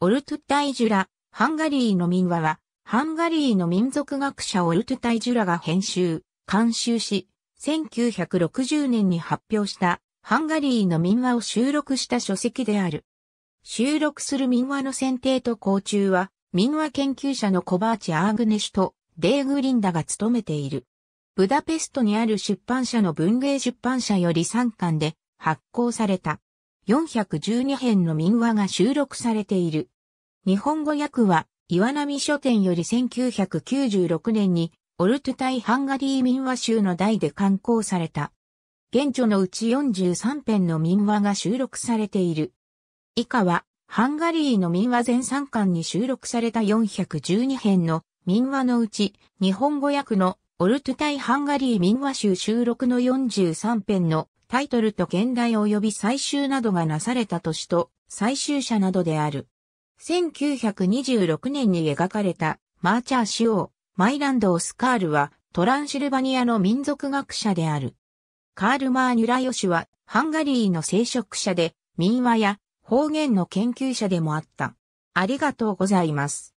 オルトゥタイジュラ、ハンガリーの民話は、ハンガリーの民族学者オルトゥタイジュラが編集、監修し、1960年に発表したハンガリーの民話を収録した書籍である。収録する民話の選定と構中は、民話研究者のコバーチ・アーグネシュとデーグリンダが務めている。ブダペストにある出版社の文芸出版社より3巻で発行された。412編の民話が収録されている。日本語訳は、岩波書店より1996年に、オルトゥタイ・ハンガリー民話集の題で刊行された。現著のうち43編の民話が収録されている。以下は、ハンガリーの民話全3巻に収録された412編の民話のうち、日本語訳のオルトゥタイ・ハンガリー民話集収録の43編のタイトルと現代及び採集などがなされた年と採集者などである。1926年に描かれたマーチャー主王、マイランド・オスカールはトランシルバニアの民族学者である。カール・マーニュラヨシはハンガリーの聖職者で民話や方言の研究者でもあった。ありがとうございます。